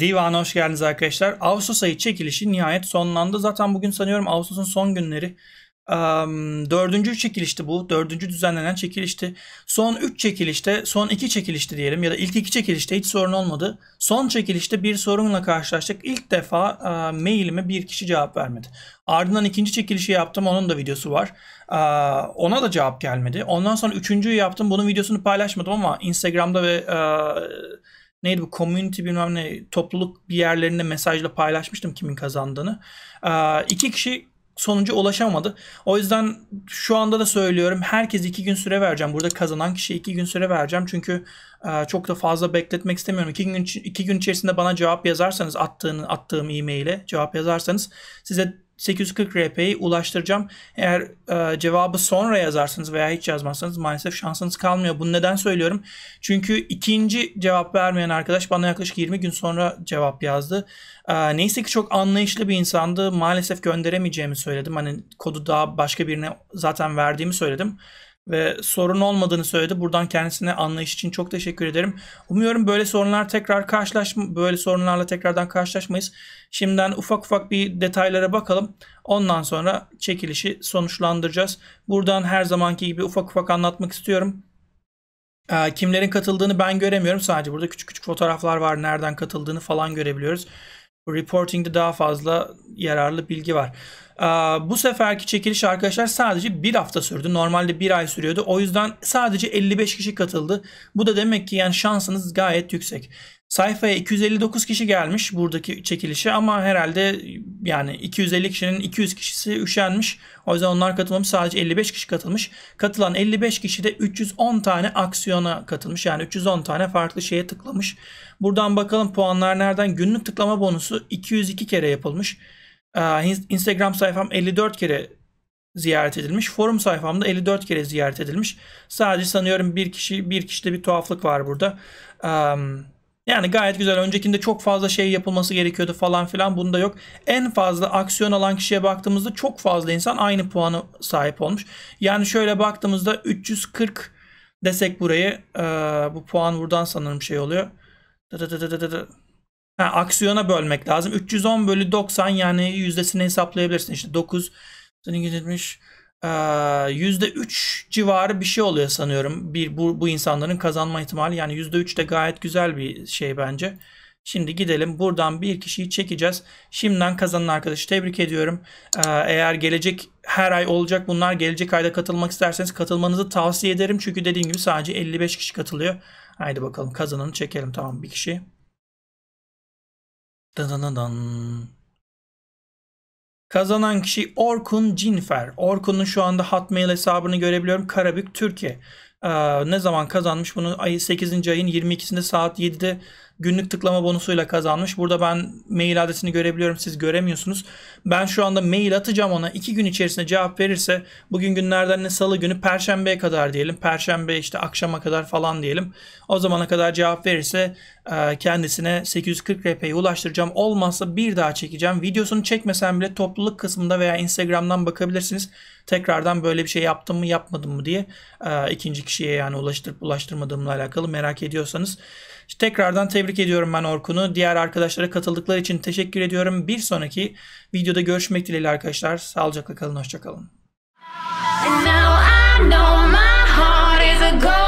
Divan'a hoş geldiniz arkadaşlar. Ağustos ayı çekilişi nihayet sonlandı. Zaten bugün sanıyorum Ağustos'un son günleri. dördüncü çekilişti bu. Dördüncü düzenlenen çekilişti. Son üç çekilişte, son iki çekilişti diyelim ya da ilk iki çekilişte hiç sorun olmadı. Son çekilişte bir sorunla karşılaştık. İlk defa e, mailime bir kişi cevap vermedi. Ardından ikinci çekilişi yaptım. Onun da videosu var. E, ona da cevap gelmedi. Ondan sonra üçüncüyü yaptım. Bunun videosunu paylaşmadım ama Instagram'da ve... E, neydi bu community bilmem ne topluluk bir yerlerinde mesajla paylaşmıştım kimin kazandığını. Ee, iki kişi sonuca ulaşamadı. O yüzden şu anda da söylüyorum herkes iki gün süre vereceğim. Burada kazanan kişi iki gün süre vereceğim. Çünkü e, çok da fazla bekletmek istemiyorum. İki gün, iki gün içerisinde bana cevap yazarsanız attığını, attığım e-maile cevap yazarsanız size 840 RP'yi ulaştıracağım. Eğer e, cevabı sonra yazarsınız veya hiç yazmazsanız maalesef şansınız kalmıyor. Bunu neden söylüyorum? Çünkü ikinci cevap vermeyen arkadaş bana yaklaşık 20 gün sonra cevap yazdı. E, neyse ki çok anlayışlı bir insandı. Maalesef gönderemeyeceğimi söyledim. Hani kodu daha başka birine zaten verdiğimi söyledim ve sorun olmadığını söyledi. Buradan kendisine anlayış için çok teşekkür ederim. Umuyorum böyle sorunlar tekrar karşılaş böyle sorunlarla tekrardan karşılaşmayız. Şimdiden ufak ufak bir detaylara bakalım. Ondan sonra çekilişi sonuçlandıracağız. Buradan her zamanki gibi ufak ufak anlatmak istiyorum. Ee, kimlerin katıldığını ben göremiyorum. Sadece burada küçük küçük fotoğraflar var. Nereden katıldığını falan görebiliyoruz. Reporting'de daha fazla yararlı bilgi var. Bu seferki çekiliş arkadaşlar sadece bir hafta sürdü. Normalde bir ay sürüyordu. O yüzden sadece 55 kişi katıldı. Bu da demek ki yani şansınız gayet yüksek. Sayfaya 259 kişi gelmiş buradaki çekilişe ama herhalde yani 250 kişinin 200 kişisi üşenmiş. O yüzden onlar katılmamış sadece 55 kişi katılmış. Katılan 55 kişi de 310 tane aksiyona katılmış. Yani 310 tane farklı şeye tıklamış. Buradan bakalım puanlar nereden? Günlük tıklama bonusu 202 kere yapılmış. Ee, Instagram sayfam 54 kere ziyaret edilmiş. Forum sayfamda 54 kere ziyaret edilmiş. Sadece sanıyorum bir kişi bir kişide bir tuhaflık var burada. Yani gayet güzel. Öncekinde çok fazla şey yapılması gerekiyordu falan filan. Bunda yok. En fazla aksiyon alan kişiye baktığımızda çok fazla insan aynı puanı sahip olmuş. Yani şöyle baktığımızda 340 desek burayı e, bu puan buradan sanırım şey oluyor. Ha, aksiyona bölmek lazım. 310 bölü 90 yani yüzdesini hesaplayabilirsin. İşte 9 gidilmiş yüzde %3 civarı bir şey oluyor sanıyorum. Bir bu, bu insanların kazanma ihtimali yani yüzde %3 de gayet güzel bir şey bence. Şimdi gidelim buradan bir kişiyi çekeceğiz. Şimdiden kazanan arkadaşı tebrik ediyorum. eğer gelecek her ay olacak bunlar gelecek ayda katılmak isterseniz katılmanızı tavsiye ederim. Çünkü dediğim gibi sadece 55 kişi katılıyor. Haydi bakalım kazananı çekelim tamam bir kişi. Danadan. Kazanan kişi Orkun Cinfer. Orkun'un şu anda Hotmail hesabını görebiliyorum. Karabük Türkiye. Ee, ne zaman kazanmış bunu? Ay 8. ayın 22'sinde saat 7'de günlük tıklama bonusuyla kazanmış. Burada ben mail adresini görebiliyorum. Siz göremiyorsunuz. Ben şu anda mail atacağım ona. iki gün içerisinde cevap verirse bugün günlerden ne salı günü perşembeye kadar diyelim. Perşembe işte akşama kadar falan diyelim. O zamana kadar cevap verirse e, kendisine 840 RP'yi ulaştıracağım. Olmazsa bir daha çekeceğim. Videosunu çekmesem bile topluluk kısmında veya Instagram'dan bakabilirsiniz. Tekrardan böyle bir şey yaptım mı yapmadım mı diye e, ikinci kişiye yani ulaştırıp ulaştırmadığımla alakalı merak ediyorsanız. İşte tekrardan tebrik ediyorum ben Orkun'u. Diğer arkadaşlara katıldıkları için teşekkür ediyorum. Bir sonraki videoda görüşmek dileğiyle arkadaşlar. Sağlıcakla kalın, hoşçakalın. And now I know my heart is a gold.